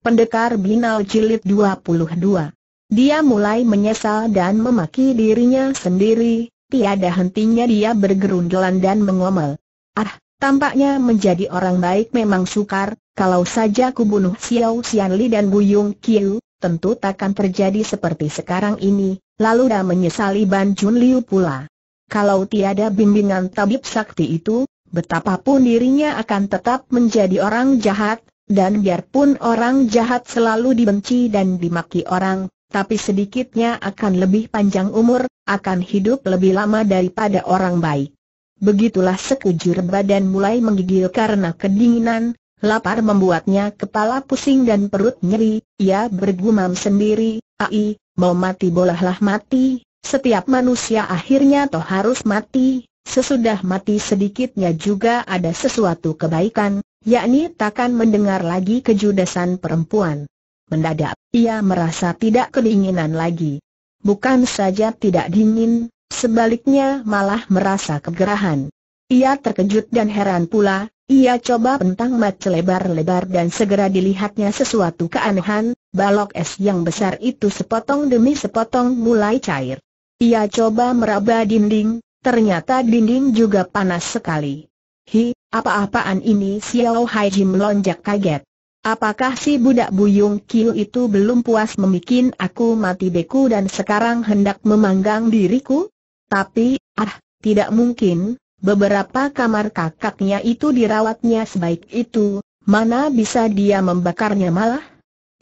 Pendekar Binal Jilid 22. Dia mulai menyesal dan memaki dirinya sendiri, tiada hentinya dia bergerundelan dan mengomel. Ah, tampaknya menjadi orang baik memang sukar, kalau saja kubunuh bunuh Xiao Xianli dan Buyung Qiu, tentu takkan terjadi seperti sekarang ini, lalu dia menyesali Ban Jun Liu pula. Kalau tiada bimbingan tabib sakti itu, betapapun dirinya akan tetap menjadi orang jahat, dan biarpun orang jahat selalu dibenci dan dimaki orang, tapi sedikitnya akan lebih panjang umur, akan hidup lebih lama daripada orang baik. Begitulah sekujur badan mulai menggigil karena kedinginan, lapar membuatnya kepala pusing dan perut nyeri, ia bergumam sendiri, ai, mau mati bolehlah mati, setiap manusia akhirnya toh harus mati, sesudah mati sedikitnya juga ada sesuatu kebaikan, yakni takkan mendengar lagi kejudesan perempuan. Mendadak, ia merasa tidak kedinginan lagi. Bukan saja tidak dingin, sebaliknya malah merasa kegerahan. Ia terkejut dan heran pula, ia coba pentang mata lebar-lebar dan segera dilihatnya sesuatu keanehan, balok es yang besar itu sepotong demi sepotong mulai cair. Ia coba meraba dinding, ternyata dinding juga panas sekali. Hi, apa-apaan ini Xiao Hai Jim melonjak kaget. Apakah si budak buyung kiu itu belum puas memikin aku mati beku dan sekarang hendak memanggang diriku? Tapi, ah, tidak mungkin, beberapa kamar kakaknya itu dirawatnya sebaik itu, mana bisa dia membakarnya malah?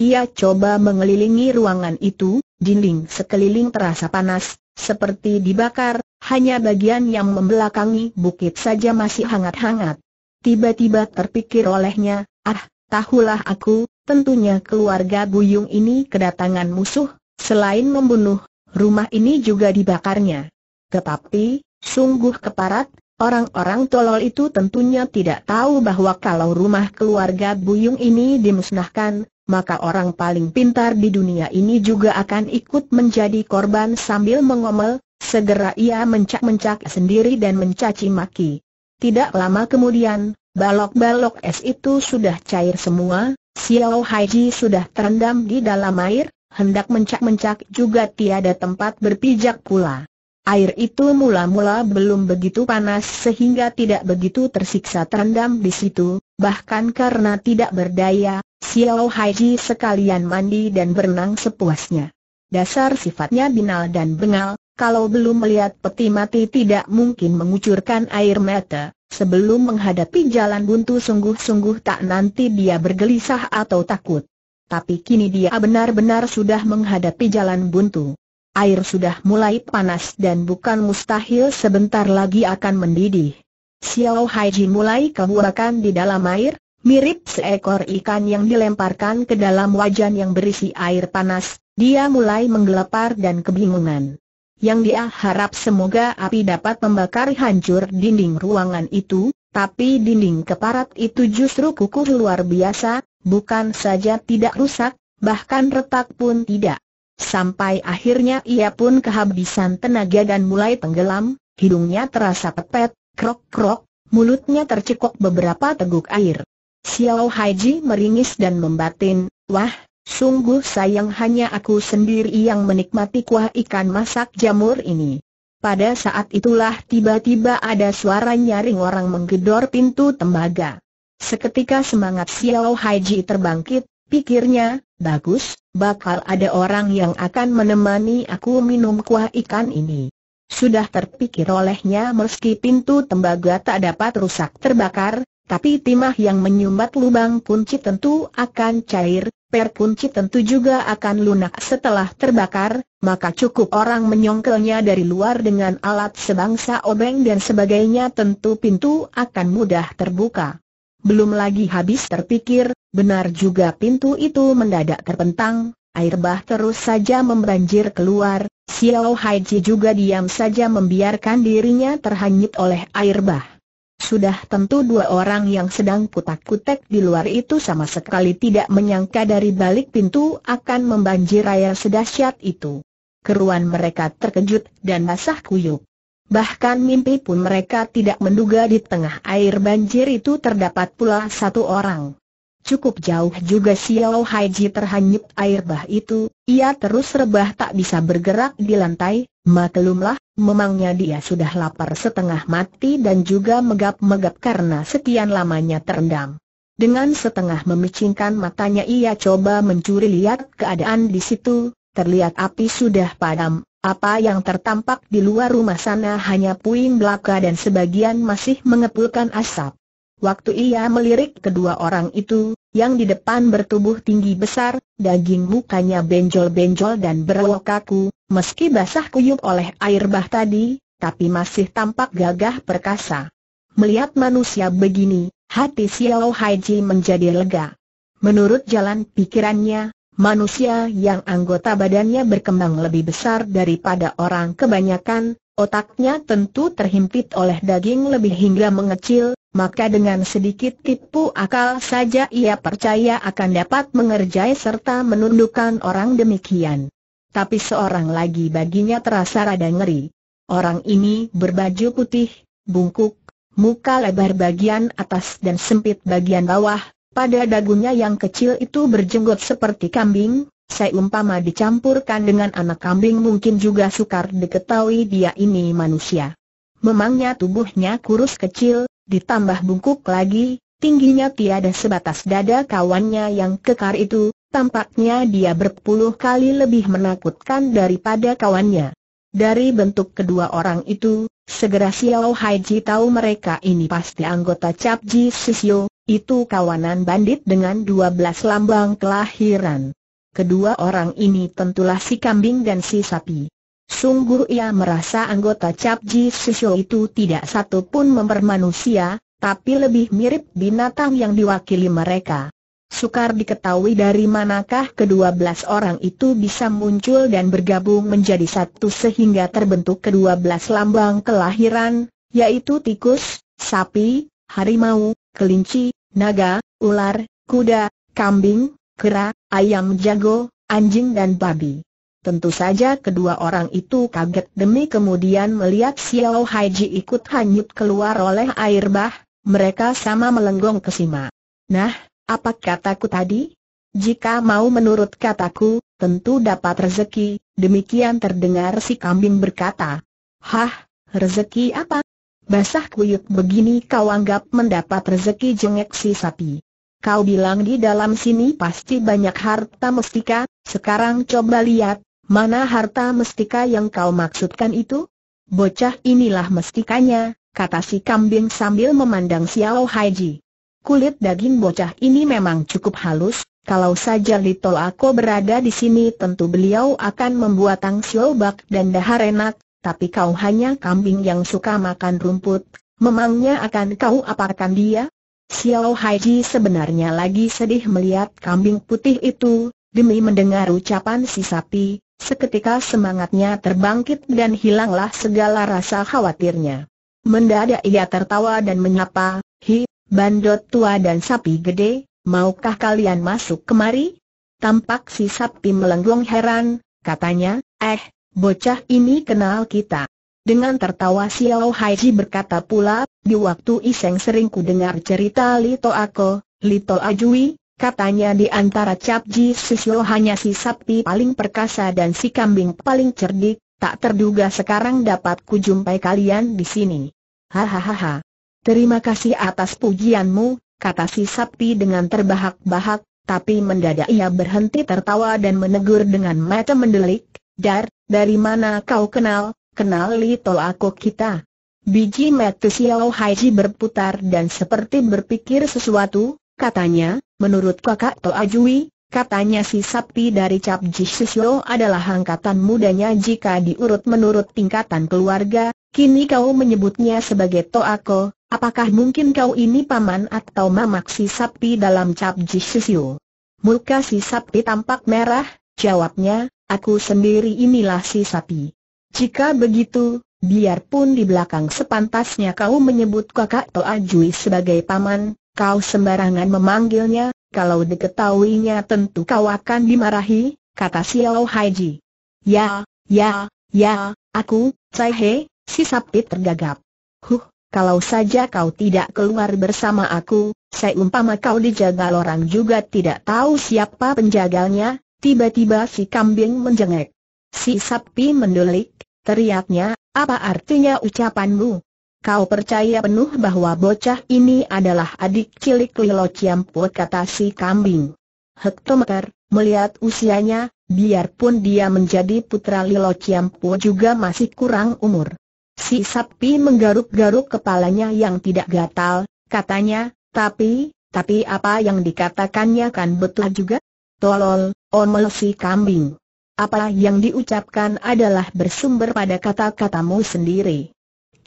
Ia coba mengelilingi ruangan itu, dinding sekeliling terasa panas, seperti dibakar, hanya bagian yang membelakangi bukit saja masih hangat-hangat. Tiba-tiba terpikir olehnya, ah, tahulah aku, tentunya keluarga Buyung ini kedatangan musuh, selain membunuh, rumah ini juga dibakarnya. Tetapi, sungguh keparat, orang-orang tolol itu tentunya tidak tahu bahwa kalau rumah keluarga Buyung ini dimusnahkan, maka orang paling pintar di dunia ini juga akan ikut menjadi korban sambil mengomel, segera ia mencak-mencak sendiri dan mencaci maki. Tidak lama kemudian, balok-balok es itu sudah cair semua, Xiao Haiji sudah terendam di dalam air, hendak mencak-mencak juga tiada tempat berpijak pula. Air itu mula-mula belum begitu panas sehingga tidak begitu tersiksa terendam di situ, bahkan karena tidak berdaya, Xiao Haiji sekalian mandi dan berenang sepuasnya. Dasar sifatnya binal dan bengal, kalau belum melihat peti mati tidak mungkin mengucurkan air mata, sebelum menghadapi jalan buntu sungguh-sungguh tak nanti dia bergelisah atau takut. Tapi kini dia benar-benar sudah menghadapi jalan buntu. Air sudah mulai panas dan bukan mustahil sebentar lagi akan mendidih. Xiao Haiji mulai kebuakan di dalam air, mirip seekor ikan yang dilemparkan ke dalam wajan yang berisi air panas, dia mulai menggelepar dan kebingungan. Yang dia harap semoga api dapat membakar hancur dinding ruangan itu, tapi dinding keparat itu justru kukuh luar biasa, bukan saja tidak rusak, bahkan retak pun tidak. Sampai akhirnya ia pun kehabisan tenaga dan mulai tenggelam, hidungnya terasa pepet, krok-krok, mulutnya tercekok beberapa teguk air. Xiao Haiji meringis dan membatin, wah, sungguh sayang hanya aku sendiri yang menikmati kuah ikan masak jamur ini. Pada saat itulah tiba-tiba ada suara nyaring orang menggedor pintu tembaga. Seketika semangat Xiao Haiji terbangkit, pikirnya, bagus, bakal ada orang yang akan menemani aku minum kuah ikan ini. Sudah terpikir olehnya meski pintu tembaga tak dapat rusak terbakar, tapi timah yang menyumbat lubang kunci tentu akan cair, per kunci tentu juga akan lunak setelah terbakar, maka cukup orang menyongkelnya dari luar dengan alat sebangsa obeng dan sebagainya tentu pintu akan mudah terbuka. Belum lagi habis terpikir, benar juga pintu itu mendadak terpentang, air bah terus saja membanjir keluar, Xiao Haiji juga diam saja membiarkan dirinya terhanyut oleh air bah. Sudah tentu dua orang yang sedang kutak-kutek di luar itu sama sekali tidak menyangka dari balik pintu akan membanjir air sedahsyat itu. Keruan mereka terkejut dan basah kuyup. Bahkan mimpi pun mereka tidak menduga di tengah air banjir itu terdapat pula satu orang. Cukup jauh juga Xiao Haiji terhanyut air bah itu, ia terus rebah tak bisa bergerak di lantai, maklumlah, Memangnya dia sudah lapar setengah mati dan juga megap-megap karena sekian lamanya terendam. Dengan setengah memicingkan matanya ia coba mencuri lihat keadaan di situ, terlihat api sudah padam, apa yang tertampak di luar rumah sana hanya puing belaka dan sebagian masih mengepulkan asap. Waktu ia melirik kedua orang itu, yang di depan bertubuh tinggi besar, daging mukanya benjol-benjol dan berwok kaku, meski basah kuyup oleh air bah tadi, tapi masih tampak gagah perkasa. Melihat manusia begini, hati Xiao Haiji menjadi lega. Menurut jalan pikirannya, manusia yang anggota badannya berkembang lebih besar daripada orang kebanyakan, otaknya tentu terhimpit oleh daging lebih hingga mengecil, maka dengan sedikit tipu akal saja ia percaya akan dapat mengerjai serta menundukkan orang demikian. Tapi seorang lagi baginya terasa rada ngeri. Orang ini berbaju putih, bungkuk, muka lebar bagian atas dan sempit bagian bawah, pada dagunya yang kecil itu berjenggot seperti kambing, seumpama dicampurkan dengan anak kambing mungkin juga sukar diketahui dia ini manusia. Memangnya tubuhnya kurus kecil, ditambah bungkuk lagi, tingginya tiada sebatas dada kawannya yang kekar itu, tampaknya dia berpuluh kali lebih menakutkan daripada kawannya. Dari bentuk kedua orang itu, segera Xiao Haiji tahu mereka ini pasti anggota Cap Ji Sisio, itu kawanan bandit dengan 12 lambang kelahiran. Kedua orang ini tentulah si kambing dan si sapi. Sungguh ia merasa anggota Cap Ji Sisho itu tidak satu pun mempermanusia, tapi lebih mirip binatang yang diwakili mereka. Sukar diketahui dari manakah kedua belas orang itu bisa muncul dan bergabung menjadi satu sehingga terbentuk kedua belas lambang kelahiran, yaitu tikus, sapi, harimau, kelinci, naga, ular, kuda, kambing, kera, ayam jago, anjing dan babi. Tentu saja kedua orang itu kaget demi kemudian melihat Xiao Haiji ikut hanyut keluar oleh air bah, mereka sama melenggong ke Sima. Nah, apa kataku tadi? Jika mau menurut kataku, tentu dapat rezeki, demikian terdengar si kambing berkata. Hah, rezeki apa? Basah kuyuk begini kau anggap mendapat rezeki jengek si sapi. Kau bilang di dalam sini pasti banyak harta mestika, sekarang coba lihat, Mana harta mestika yang kau maksudkan itu? Bocah inilah mestikanya, kata si kambing sambil memandang Xiao Haiji. Kulit daging bocah ini memang cukup halus, kalau saja Little Ako berada di sini tentu beliau akan membuat Tang Siobak dan Dahar enak, tapi kau hanya kambing yang suka makan rumput, memangnya akan kau apakan dia? Xiao Haiji sebenarnya lagi sedih melihat kambing putih itu, demi mendengar ucapan si sapi, Seketika semangatnya terbangkit dan hilanglah segala rasa khawatirnya. Mendadak ia tertawa dan menyapa, Hi, bandot tua dan sapi gede, maukah kalian masuk kemari? Tampak si sapi melenggong heran, katanya, eh, bocah ini kenal kita. Dengan tertawa si Lau Haiji berkata pula, di waktu Iseng sering ku dengar cerita Lito Ako, Lito Ajui, Katanya di antara Cap Ji Susyo hanya si sapi paling perkasa dan si kambing paling cerdik, tak terduga sekarang dapat kujumpai kalian di sini. Hahaha. Terima kasih atas pujianmu, kata si sapi dengan terbahak-bahak, tapi mendadak ia berhenti tertawa dan menegur dengan mata mendelik, Dar, dari mana kau kenal, kenal tol aku kita. Biji metu Xiao Haiji berputar dan seperti berpikir sesuatu, Katanya, menurut kakak Toajui, katanya si sapi dari Cap Jisisyo adalah angkatan mudanya jika diurut menurut tingkatan keluarga, kini kau menyebutnya sebagai Toako, apakah mungkin kau ini paman atau mamak si sapi dalam Cap Jisisyo? Muka si sapi tampak merah, jawabnya, aku sendiri inilah si sapi. Jika begitu, biarpun di belakang sepantasnya kau menyebut kakak Toajui sebagai paman, Kau sembarangan memanggilnya, kalau diketahuinya tentu kau akan dimarahi, kata Xiao Haiji. Ya, ya, ya, aku, Cai He, si sapi tergagap. Huh, kalau saja kau tidak keluar bersama aku, saya umpama kau dijaga orang juga tidak tahu siapa penjaganya, tiba-tiba si kambing menjengek. Si sapi mendulik, teriaknya, apa artinya ucapanmu? Kau percaya penuh bahwa bocah ini adalah adik cilik Lilo Ciamput kata si kambing. Hektometer, melihat usianya, biarpun dia menjadi putra Lilo Ciamput juga masih kurang umur. Si sapi menggaruk-garuk kepalanya yang tidak gatal, katanya, tapi, tapi apa yang dikatakannya kan betul juga? Tolol, omel si kambing. Apa yang diucapkan adalah bersumber pada kata-katamu sendiri.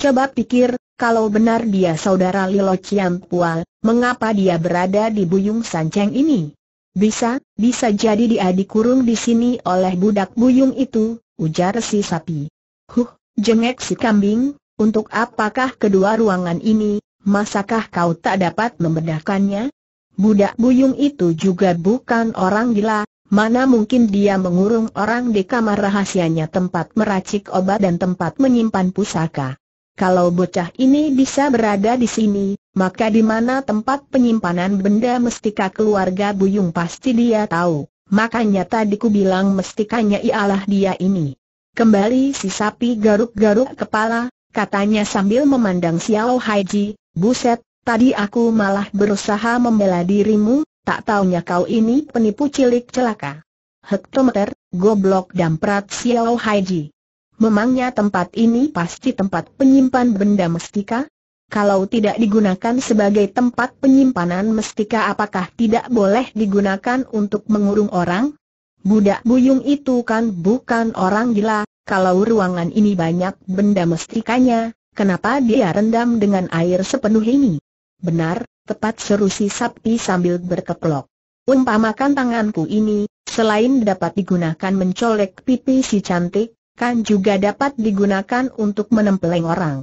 Coba pikir, kalau benar dia saudara Lilo Pual, mengapa dia berada di Buyung Sanceng ini? Bisa, bisa jadi dia dikurung di sini oleh budak buyung itu, ujar si sapi. Huh, jengek si kambing, untuk apakah kedua ruangan ini, masakah kau tak dapat membedakannya? Budak buyung itu juga bukan orang gila, Mana mungkin dia mengurung orang di kamar rahasianya tempat meracik obat dan tempat menyimpan pusaka. Kalau bocah ini bisa berada di sini, maka di mana tempat penyimpanan benda mestika keluarga Buyung pasti dia tahu. Makanya tadi ku bilang mestikanya ialah dia ini. Kembali si sapi garuk-garuk kepala, katanya sambil memandang Xiao Haiji, buset, tadi aku malah berusaha membela dirimu, tak taunya kau ini penipu cilik celaka. Hektometer, goblok damprat Xiao Haiji. Memangnya tempat ini pasti tempat penyimpan benda mestika? Kalau tidak digunakan sebagai tempat penyimpanan mestika apakah tidak boleh digunakan untuk mengurung orang? Budak buyung itu kan bukan orang gila, kalau ruangan ini banyak benda mestikanya, kenapa dia rendam dengan air sepenuh ini? Benar, tepat seru si sapi sambil berkeplok. Umpamakan tanganku ini, selain dapat digunakan mencolek pipi si cantik, kan juga dapat digunakan untuk menempeleng orang.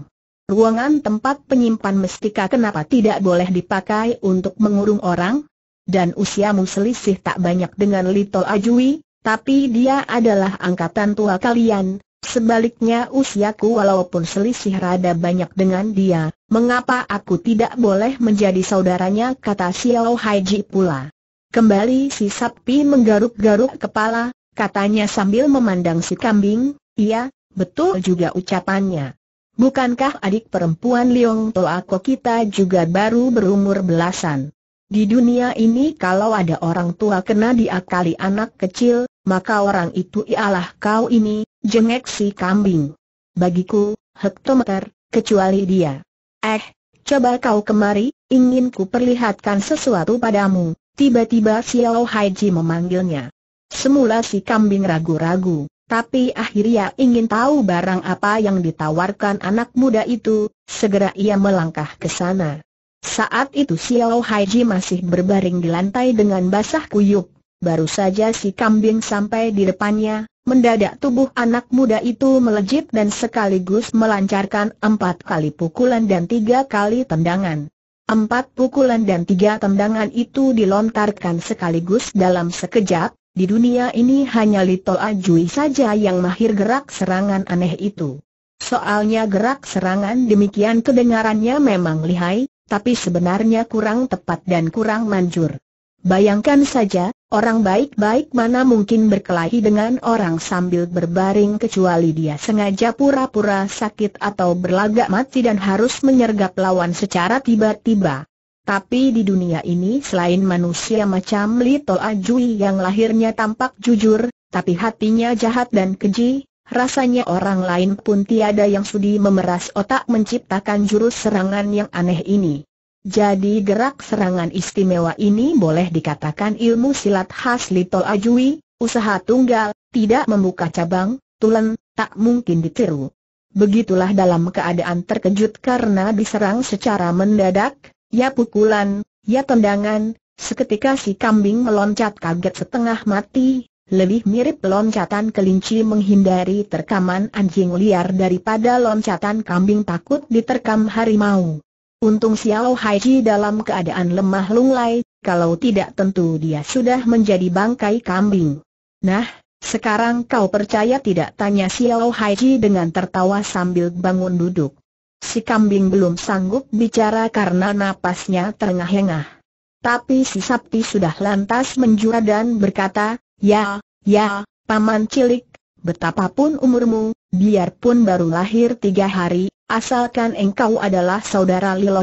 Ruangan tempat penyimpan mestika kenapa tidak boleh dipakai untuk mengurung orang? Dan usiamu selisih tak banyak dengan Lito Ajui, tapi dia adalah angkatan tua kalian. Sebaliknya usiaku walaupun selisih rada banyak dengan dia, mengapa aku tidak boleh menjadi saudaranya kata Xiao Haiji pula. Kembali si sapi menggaruk-garuk kepala, katanya sambil memandang si kambing, iya, betul juga ucapannya. Bukankah adik perempuan Leong Toako kita juga baru berumur belasan? Di dunia ini kalau ada orang tua kena diakali anak kecil, maka orang itu ialah kau ini, jengek si kambing. Bagiku, hektometer, kecuali dia. Eh, coba kau kemari, ingin ku perlihatkan sesuatu padamu. Tiba-tiba Xiao Haiji memanggilnya. Semula si kambing ragu-ragu, tapi akhirnya ingin tahu barang apa yang ditawarkan anak muda itu, segera ia melangkah ke sana. Saat itu Xiao Haiji masih berbaring di lantai dengan basah kuyup, baru saja si kambing sampai di depannya, mendadak tubuh anak muda itu melejit dan sekaligus melancarkan empat kali pukulan dan tiga kali tendangan. Empat pukulan dan tiga tendangan itu dilontarkan sekaligus dalam sekejap, di dunia ini hanya Lito Ajui saja yang mahir gerak serangan aneh itu. Soalnya gerak serangan demikian kedengarannya memang lihai, tapi sebenarnya kurang tepat dan kurang manjur. Bayangkan saja, orang baik-baik mana mungkin berkelahi dengan orang sambil berbaring kecuali dia sengaja pura-pura sakit atau berlagak mati dan harus menyergap lawan secara tiba-tiba. Tapi di dunia ini selain manusia macam Lito Ajui yang lahirnya tampak jujur, tapi hatinya jahat dan keji, rasanya orang lain pun tiada yang sudi memeras otak menciptakan jurus serangan yang aneh ini. Jadi gerak serangan istimewa ini boleh dikatakan ilmu silat khas Lito Ajui, usaha tunggal, tidak membuka cabang, tulen, tak mungkin ditiru. Begitulah dalam keadaan terkejut karena diserang secara mendadak, Ya pukulan, ya tendangan, seketika si kambing meloncat kaget setengah mati, lebih mirip loncatan kelinci menghindari terkaman anjing liar daripada loncatan kambing takut diterkam harimau. Untung Xiao Haiji dalam keadaan lemah lunglai, kalau tidak tentu dia sudah menjadi bangkai kambing. Nah, sekarang kau percaya tidak tanya Xiao Haiji dengan tertawa sambil bangun duduk. Si kambing belum sanggup bicara karena napasnya terengah-engah. Tapi si sapi sudah lantas menjura dan berkata, Ya, ya, paman cilik, betapapun umurmu, biarpun baru lahir tiga hari, asalkan engkau adalah saudara Lilo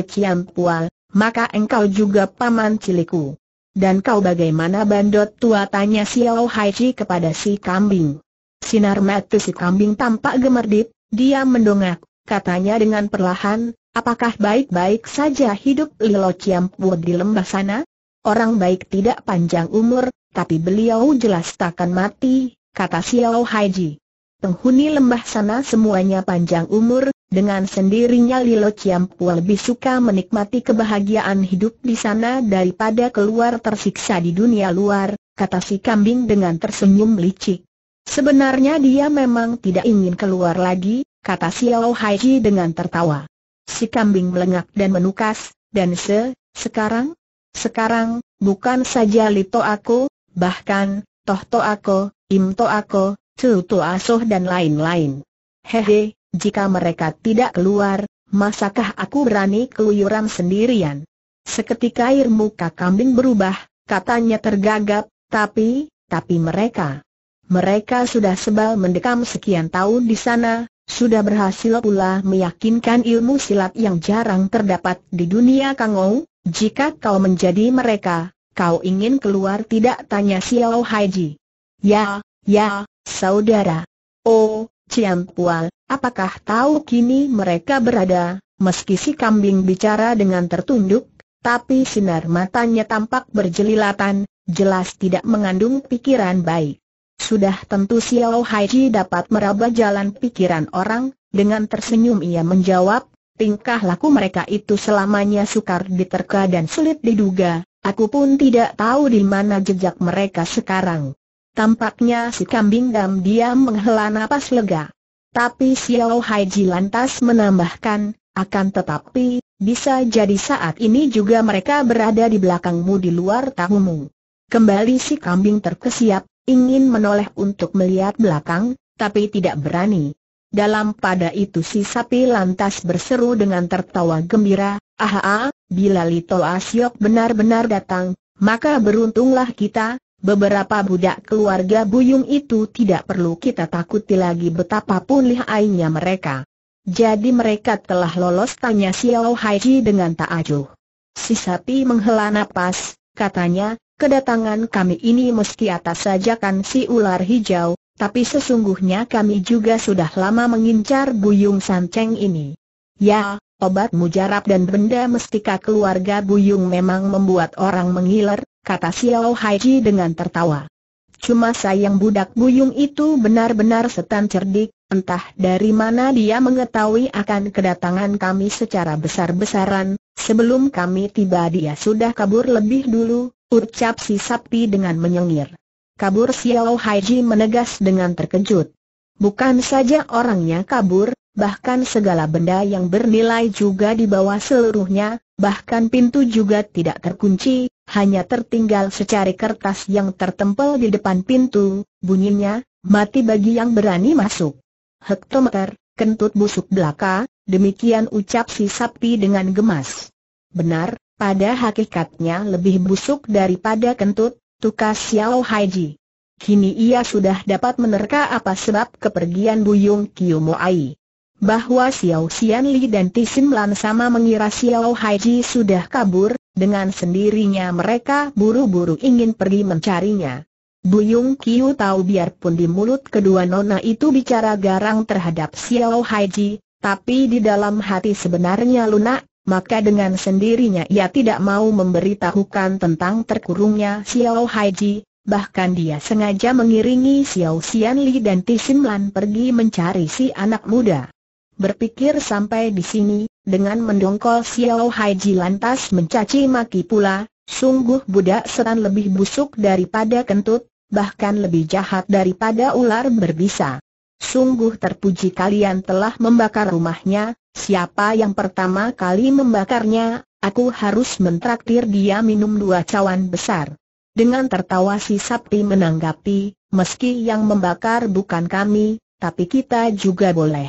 Pual, maka engkau juga paman ciliku. Dan kau bagaimana bandot tua tanya Xiao Hai Chi kepada si kambing. Sinar mata si kambing tampak gemerdip, dia mendongak, katanya dengan perlahan, apakah baik-baik saja hidup Lilo Ciampu di lembah sana? Orang baik tidak panjang umur, tapi beliau jelas takkan mati, kata Xiao Haiji. Penghuni lembah sana semuanya panjang umur, dengan sendirinya Lilo lebih suka menikmati kebahagiaan hidup di sana daripada keluar tersiksa di dunia luar, kata si kambing dengan tersenyum licik. Sebenarnya dia memang tidak ingin keluar lagi, kata Xiao Haiji dengan tertawa. Si kambing melengak dan menukas, dan se, sekarang? Sekarang, bukan saja Lito aku, bahkan, toh toh aku, im toh aku, Tu Asuh dan lain-lain. Hehe, jika mereka tidak keluar, masakah aku berani keluyuran sendirian? Seketika air muka kambing berubah, katanya tergagap, tapi, tapi mereka. Mereka sudah sebal mendekam sekian tahun di sana, sudah berhasil pula meyakinkan ilmu silat yang jarang terdapat di dunia Kangou, jika kau menjadi mereka, kau ingin keluar tidak tanya Xiao Haiji. Ya, ya, saudara. Oh, Cian Pual, apakah tahu kini mereka berada, meski si kambing bicara dengan tertunduk, tapi sinar matanya tampak berjelilatan, jelas tidak mengandung pikiran baik. Sudah tentu Xiao Haiji dapat meraba jalan pikiran orang, dengan tersenyum ia menjawab, tingkah laku mereka itu selamanya sukar diterka dan sulit diduga, aku pun tidak tahu di mana jejak mereka sekarang. Tampaknya si kambing dam diam menghela napas lega. Tapi Xiao Haiji lantas menambahkan, akan tetapi, bisa jadi saat ini juga mereka berada di belakangmu di luar tahumu. Kembali si kambing terkesiap, ingin menoleh untuk melihat belakang, tapi tidak berani. Dalam pada itu si sapi lantas berseru dengan tertawa gembira, Aha, bila Lito Asyok benar-benar datang, maka beruntunglah kita, beberapa budak keluarga Buyung itu tidak perlu kita takuti lagi betapapun lihainya mereka. Jadi mereka telah lolos tanya Xiao Haiji dengan tak ajuh. Si sapi menghela napas, katanya, Kedatangan kami ini meski atas sajakan si ular hijau, tapi sesungguhnya kami juga sudah lama mengincar Buyung Sanceng ini. Ya, obat mujarab dan benda mestika keluarga Buyung memang membuat orang mengiler, kata Xiao Haiji dengan tertawa. Cuma sayang budak Buyung itu benar-benar setan cerdik, entah dari mana dia mengetahui akan kedatangan kami secara besar-besaran, sebelum kami tiba dia sudah kabur lebih dulu, Ucap si sapi dengan menyengir. Kabur Xiao Haiji menegas dengan terkejut. Bukan saja orangnya kabur, bahkan segala benda yang bernilai juga dibawa seluruhnya, bahkan pintu juga tidak terkunci, hanya tertinggal secari kertas yang tertempel di depan pintu, bunyinya, mati bagi yang berani masuk. Hektometer, kentut busuk belaka, demikian ucap si sapi dengan gemas. Benar, pada hakikatnya lebih busuk daripada kentut, tukas Xiao Haiji. Kini ia sudah dapat menerka apa sebab kepergian Buyung Kiumoai. Bahwa Xiao Xianli dan Tisim Lan sama mengira Xiao Haiji sudah kabur, dengan sendirinya mereka buru-buru ingin pergi mencarinya. Buyung Kiu tahu biarpun di mulut kedua nona itu bicara garang terhadap Xiao Haiji, tapi di dalam hati sebenarnya lunak, maka dengan sendirinya ia tidak mau memberitahukan tentang terkurungnya Xiao Haiji, bahkan dia sengaja mengiringi Xiao Xianli dan Tisim Lan pergi mencari si anak muda. Berpikir sampai di sini, dengan mendongkol Xiao Haiji lantas mencaci maki pula, sungguh budak setan lebih busuk daripada kentut, bahkan lebih jahat daripada ular berbisa. Sungguh terpuji kalian telah membakar rumahnya, Siapa yang pertama kali membakarnya, aku harus mentraktir dia minum dua cawan besar. Dengan tertawa si Sapti menanggapi, meski yang membakar bukan kami, tapi kita juga boleh.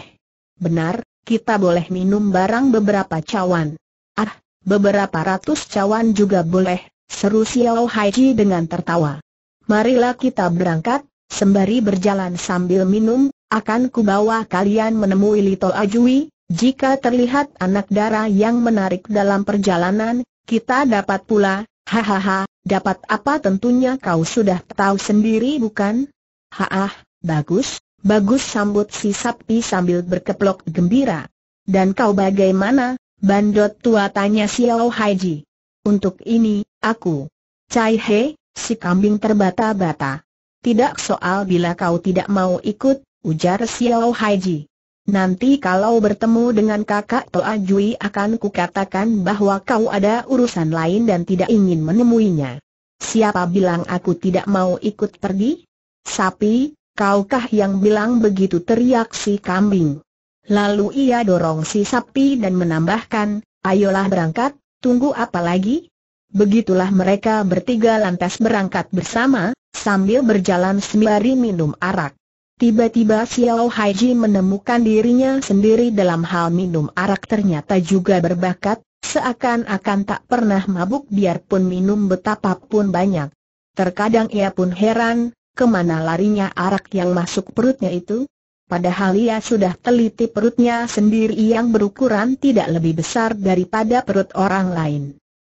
Benar, kita boleh minum barang beberapa cawan. Ah, beberapa ratus cawan juga boleh, seru Xiao Haiji dengan tertawa. Marilah kita berangkat, sembari berjalan sambil minum, akan kubawa kalian menemui Lito Ajui, jika terlihat anak darah yang menarik dalam perjalanan, kita dapat pula, hahaha, dapat apa tentunya kau sudah tahu sendiri bukan? Haah, bagus, bagus sambut si sapi sambil berkeplok gembira. Dan kau bagaimana, bandot tua tanya Xiao si Haiji. Untuk ini, aku. Cai He, si kambing terbata-bata. Tidak soal bila kau tidak mau ikut, ujar Xiao si Haiji. Nanti kalau bertemu dengan kakak Toa Jui akan kukatakan bahwa kau ada urusan lain dan tidak ingin menemuinya. Siapa bilang aku tidak mau ikut pergi? Sapi, kaukah yang bilang begitu teriak si kambing. Lalu ia dorong si sapi dan menambahkan, ayolah berangkat, tunggu apa lagi? Begitulah mereka bertiga lantas berangkat bersama, sambil berjalan sembari minum arak. Tiba-tiba Xiao Haiji menemukan dirinya sendiri dalam hal minum arak ternyata juga berbakat, seakan-akan tak pernah mabuk biarpun minum betapapun banyak. Terkadang ia pun heran, kemana larinya arak yang masuk perutnya itu? Padahal ia sudah teliti perutnya sendiri yang berukuran tidak lebih besar daripada perut orang lain.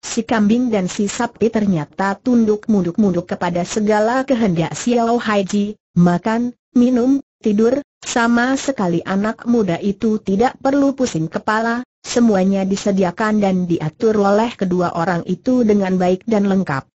Si kambing dan si sapi ternyata tunduk munduk-munduk kepada segala kehendak Xiao Haiji, makan, minum, tidur, sama sekali anak muda itu tidak perlu pusing kepala, semuanya disediakan dan diatur oleh kedua orang itu dengan baik dan lengkap.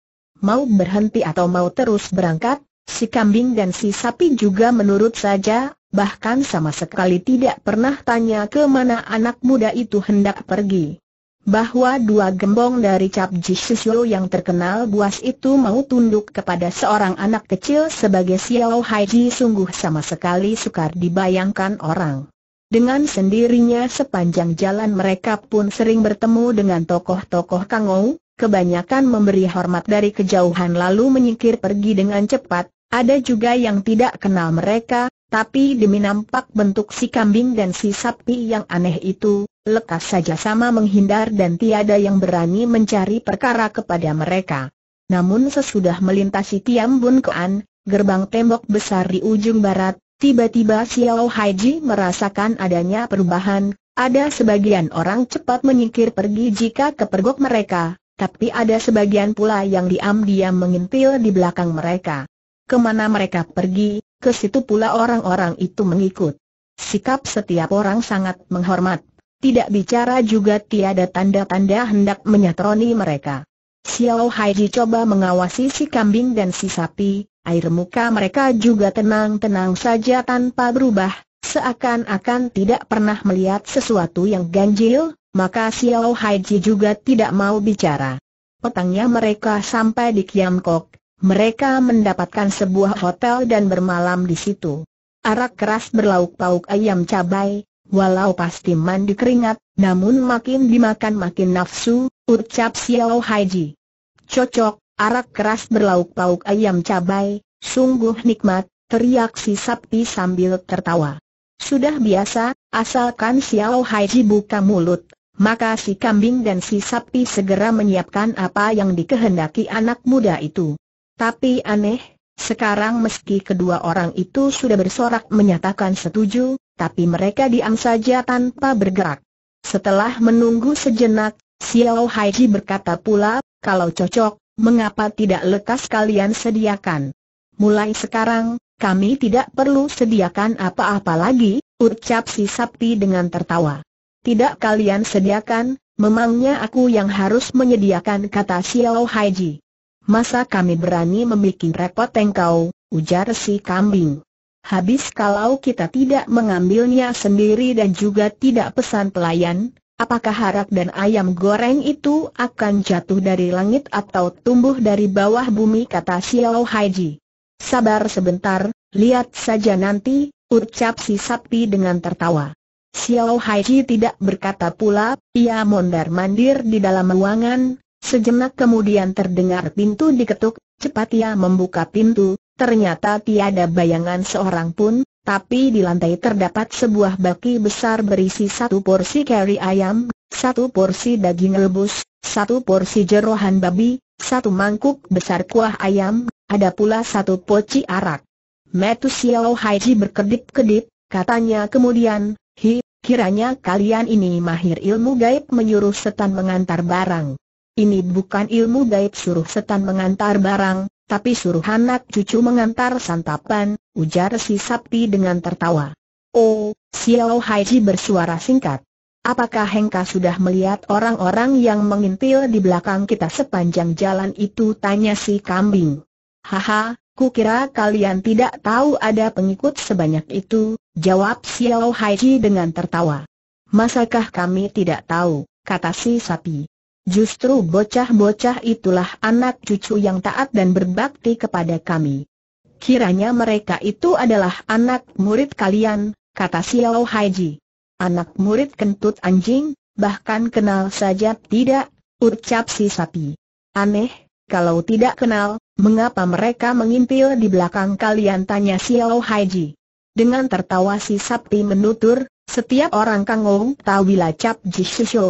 Mau berhenti atau mau terus berangkat, si kambing dan si sapi juga menurut saja, bahkan sama sekali tidak pernah tanya ke mana anak muda itu hendak pergi bahwa dua gembong dari Cap Jisusuo yang terkenal buas itu mau tunduk kepada seorang anak kecil sebagai Xiao Haiji sungguh sama sekali sukar dibayangkan orang. Dengan sendirinya sepanjang jalan mereka pun sering bertemu dengan tokoh-tokoh Kangou, kebanyakan memberi hormat dari kejauhan lalu menyingkir pergi dengan cepat, ada juga yang tidak kenal mereka, tapi demi nampak bentuk si kambing dan si sapi yang aneh itu, lekas saja sama menghindar dan tiada yang berani mencari perkara kepada mereka. Namun sesudah melintasi Tiam Bun Kean, gerbang tembok besar di ujung barat, tiba-tiba Xiao Haiji merasakan adanya perubahan, ada sebagian orang cepat menyingkir pergi jika kepergok mereka, tapi ada sebagian pula yang diam-diam mengintil di belakang mereka. Kemana mereka pergi, ke situ pula orang-orang itu mengikut. Sikap setiap orang sangat menghormat tidak bicara juga tiada tanda-tanda hendak menyatroni mereka. Xiao Haiji coba mengawasi si kambing dan si sapi, air muka mereka juga tenang-tenang saja tanpa berubah, seakan-akan tidak pernah melihat sesuatu yang ganjil, maka Xiao Haiji juga tidak mau bicara. Petangnya mereka sampai di Kiamkok, mereka mendapatkan sebuah hotel dan bermalam di situ. Arak keras berlauk-pauk ayam cabai, Walau pasti mandi keringat, namun makin dimakan makin nafsu, ucap Xiao Haiji. Cocok, arak keras berlauk pauk ayam cabai, sungguh nikmat, teriak si sapi sambil tertawa. Sudah biasa, asalkan Xiao Haiji buka mulut, maka si kambing dan si sapi segera menyiapkan apa yang dikehendaki anak muda itu. Tapi aneh, sekarang meski kedua orang itu sudah bersorak menyatakan setuju, tapi mereka diam saja tanpa bergerak. Setelah menunggu sejenak, Xiao Haiji berkata pula, kalau cocok, mengapa tidak lekas kalian sediakan? Mulai sekarang, kami tidak perlu sediakan apa-apa lagi, ucap si sapi dengan tertawa. Tidak kalian sediakan, memangnya aku yang harus menyediakan kata Xiao Haiji. Masa kami berani membuat repot engkau, ujar si kambing. Habis kalau kita tidak mengambilnya sendiri dan juga tidak pesan pelayan, apakah harap dan ayam goreng itu akan jatuh dari langit atau tumbuh dari bawah bumi kata Xiao Haiji. Sabar sebentar, lihat saja nanti, ucap si sapi dengan tertawa. Xiao Haiji tidak berkata pula, ia mondar-mandir di dalam ruangan, Sejenak kemudian terdengar pintu diketuk, cepat ia membuka pintu, ternyata tiada bayangan seorang pun, tapi di lantai terdapat sebuah baki besar berisi satu porsi kari ayam, satu porsi daging rebus, satu porsi jerohan babi, satu mangkuk besar kuah ayam, ada pula satu poci arak. Metu Xiao Haiji berkedip-kedip, katanya kemudian, Hi, kiranya kalian ini mahir ilmu gaib menyuruh setan mengantar barang. Ini bukan ilmu gaib suruh setan mengantar barang, tapi suruh anak cucu mengantar santapan, ujar si sapi dengan tertawa. Oh, Xiao Haiji bersuara singkat. Apakah Hengka sudah melihat orang-orang yang mengintil di belakang kita sepanjang jalan itu? Tanya si kambing. Haha, kukira kalian tidak tahu ada pengikut sebanyak itu, jawab Xiao Haiji dengan tertawa. Masakah kami tidak tahu, kata si sapi. Justru bocah-bocah itulah anak cucu yang taat dan berbakti kepada kami. Kiranya mereka itu adalah anak murid kalian, kata Xiao Haiji. Anak murid kentut anjing, bahkan kenal saja tidak, ucap si sapi. Aneh, kalau tidak kenal, mengapa mereka mengintil di belakang kalian tanya Xiao Haiji. Dengan tertawa si sapi menutur, setiap orang Ong tahu bila Cap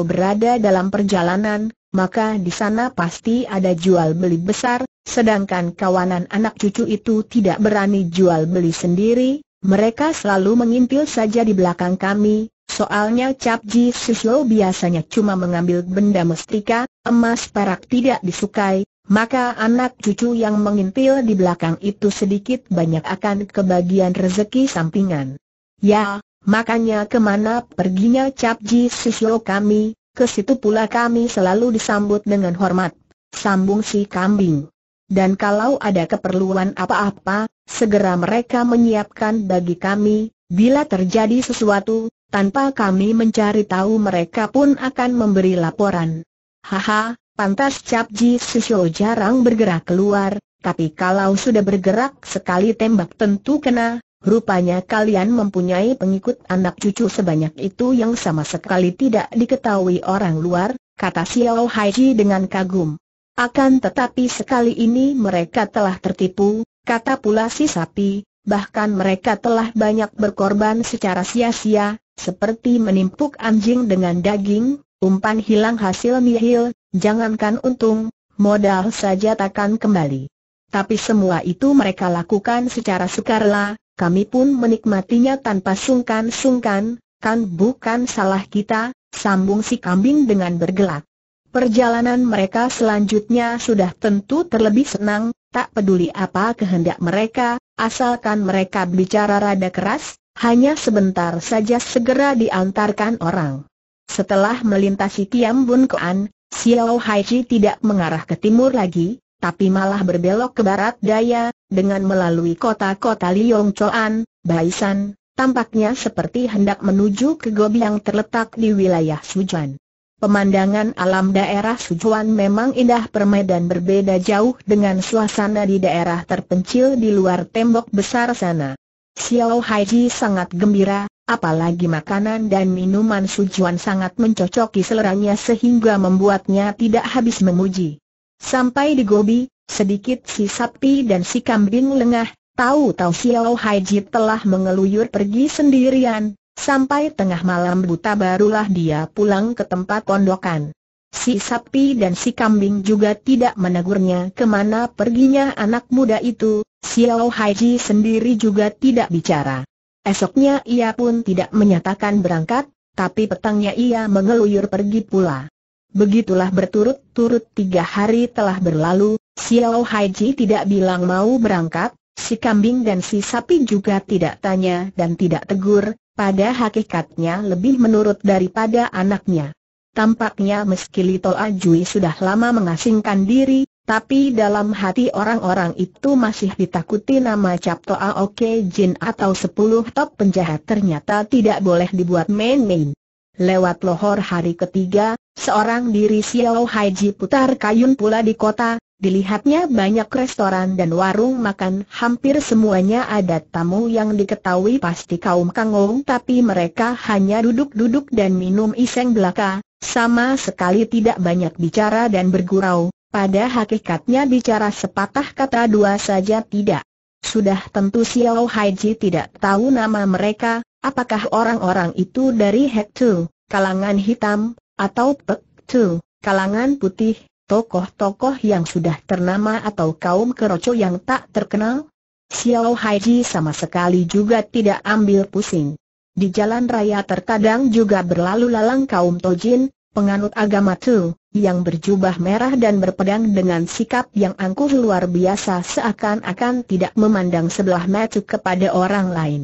berada dalam perjalanan, maka di sana pasti ada jual beli besar, sedangkan kawanan anak cucu itu tidak berani jual beli sendiri, mereka selalu mengintil saja di belakang kami, soalnya Cap Jishisho biasanya cuma mengambil benda mestika, emas perak tidak disukai, maka anak cucu yang mengintil di belakang itu sedikit banyak akan kebagian rezeki sampingan. Ya, Makanya kemana perginya Capji Sisyo kami, ke situ pula kami selalu disambut dengan hormat. Sambung si kambing. Dan kalau ada keperluan apa-apa, segera mereka menyiapkan bagi kami, bila terjadi sesuatu, tanpa kami mencari tahu mereka pun akan memberi laporan. Haha, pantas Capji Sisyo jarang bergerak keluar, tapi kalau sudah bergerak sekali tembak tentu kena, Rupanya kalian mempunyai pengikut anak cucu sebanyak itu yang sama sekali tidak diketahui orang luar, kata Xiao Haiji dengan kagum. Akan tetapi sekali ini mereka telah tertipu, kata pula si sapi, bahkan mereka telah banyak berkorban secara sia-sia, seperti menimpuk anjing dengan daging, umpan hilang hasil nihil, jangankan untung, modal saja takkan kembali. Tapi semua itu mereka lakukan secara sukarela, kami pun menikmatinya tanpa sungkan-sungkan, kan bukan salah kita, sambung si kambing dengan bergelak. Perjalanan mereka selanjutnya sudah tentu terlebih senang, tak peduli apa kehendak mereka, asalkan mereka bicara rada keras, hanya sebentar saja segera diantarkan orang. Setelah melintasi Tiam Bun Koan, Xiao Haiji tidak mengarah ke timur lagi, tapi malah berbelok ke barat daya, dengan melalui kota-kota Choan, Baisan, tampaknya seperti hendak menuju ke Gobi yang terletak di wilayah Sujuan. Pemandangan alam daerah Sujuan memang indah permai dan berbeda jauh dengan suasana di daerah terpencil di luar tembok besar sana. Xiao Haiji sangat gembira, apalagi makanan dan minuman Sujuan sangat mencocoki seleranya sehingga membuatnya tidak habis memuji. Sampai di Gobi, sedikit si sapi dan si kambing lengah, tahu-tahu Xiao Haiji telah mengeluyur pergi sendirian, sampai tengah malam buta barulah dia pulang ke tempat pondokan. Si sapi dan si kambing juga tidak menegurnya kemana perginya anak muda itu, Xiao Haiji sendiri juga tidak bicara. Esoknya ia pun tidak menyatakan berangkat, tapi petangnya ia mengeluyur pergi pula. Begitulah berturut-turut tiga hari telah berlalu, Xiao Haiji tidak bilang mau berangkat, si kambing dan si sapi juga tidak tanya dan tidak tegur, pada hakikatnya lebih menurut daripada anaknya. Tampaknya meski Lito Ajui sudah lama mengasingkan diri, tapi dalam hati orang-orang itu masih ditakuti nama Capto Aoke Jin atau sepuluh top penjahat ternyata tidak boleh dibuat main-main. Lewat lohor hari ketiga, seorang diri Xiao Haiji putar kayun pula di kota, dilihatnya banyak restoran dan warung makan hampir semuanya ada tamu yang diketahui pasti kaum kangong tapi mereka hanya duduk-duduk dan minum iseng belaka, sama sekali tidak banyak bicara dan bergurau, pada hakikatnya bicara sepatah kata dua saja tidak. Sudah tentu Xiao Haiji tidak tahu nama mereka, Apakah orang-orang itu dari Hek Tu, kalangan hitam, atau Pek Tu, kalangan putih, tokoh-tokoh yang sudah ternama atau kaum keroco yang tak terkenal? Xiao Haiji sama sekali juga tidak ambil pusing. Di jalan raya terkadang juga berlalu lalang kaum Tojin, penganut agama Tu, yang berjubah merah dan berpedang dengan sikap yang angkuh luar biasa seakan-akan tidak memandang sebelah mata kepada orang lain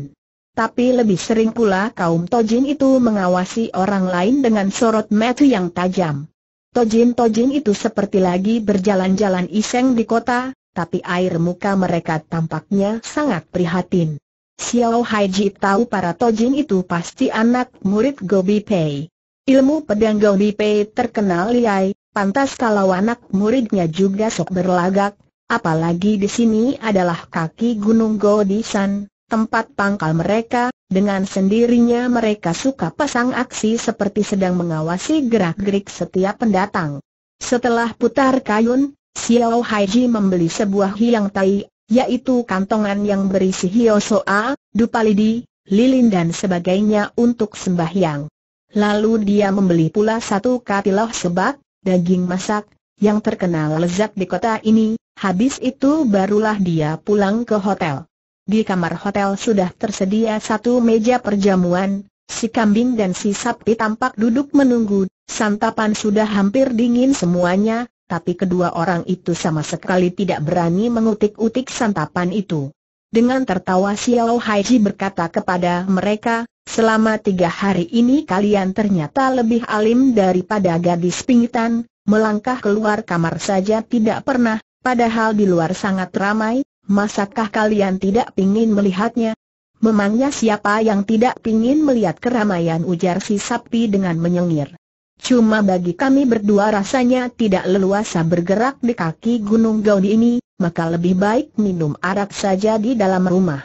tapi lebih sering pula kaum Tojin itu mengawasi orang lain dengan sorot mata yang tajam. Tojin-tojin itu seperti lagi berjalan-jalan iseng di kota, tapi air muka mereka tampaknya sangat prihatin. Xiao Haiji tahu para Tojin itu pasti anak murid Gobi Pei. Ilmu pedang Gobi Pei terkenal liai, pantas kalau anak muridnya juga sok berlagak, apalagi di sini adalah kaki gunung Godisan, tempat pangkal mereka, dengan sendirinya mereka suka pasang aksi seperti sedang mengawasi gerak-gerik setiap pendatang. Setelah putar kayun, Xiao Haiji membeli sebuah hiang tai, yaitu kantongan yang berisi hiosoa, dupalidi, lilin dan sebagainya untuk sembahyang. Lalu dia membeli pula satu katiloh sebak, daging masak, yang terkenal lezat di kota ini, habis itu barulah dia pulang ke hotel. Di kamar hotel sudah tersedia satu meja perjamuan, si kambing dan si sapi tampak duduk menunggu, santapan sudah hampir dingin semuanya, tapi kedua orang itu sama sekali tidak berani mengutik-utik santapan itu. Dengan tertawa Xiao Haiji berkata kepada mereka, selama tiga hari ini kalian ternyata lebih alim daripada gadis pingitan, melangkah keluar kamar saja tidak pernah, padahal di luar sangat ramai, Masakah kalian tidak pingin melihatnya? Memangnya siapa yang tidak pingin melihat keramaian ujar si sapi dengan menyengir. Cuma bagi kami berdua rasanya tidak leluasa bergerak di kaki Gunung Gaudi ini, maka lebih baik minum arak saja di dalam rumah.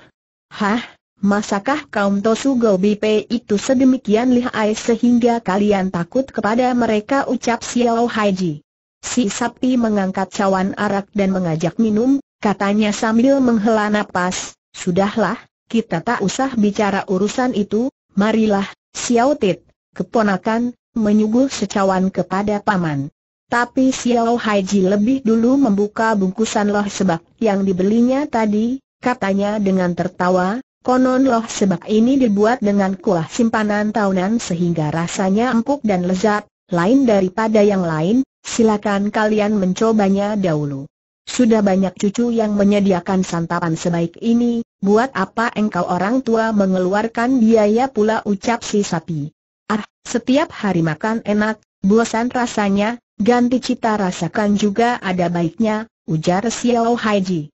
Hah, masakah kaum Tosu itu sedemikian lihai sehingga kalian takut kepada mereka ucap Xiao Haiji. Si sapi mengangkat cawan arak dan mengajak minum, katanya sambil menghela napas, sudahlah, kita tak usah bicara urusan itu, marilah, Xiao Tit, keponakan, menyuguh secawan kepada paman. Tapi Xiao Haiji lebih dulu membuka bungkusan loh sebab yang dibelinya tadi, katanya dengan tertawa, konon loh sebab ini dibuat dengan kuah simpanan tahunan sehingga rasanya empuk dan lezat, lain daripada yang lain, silakan kalian mencobanya dahulu. Sudah banyak cucu yang menyediakan santapan sebaik ini, buat apa engkau orang tua mengeluarkan biaya pula ucap si sapi. Ah, setiap hari makan enak, bosan rasanya, ganti cita rasakan juga ada baiknya, ujar Xiao Haiji.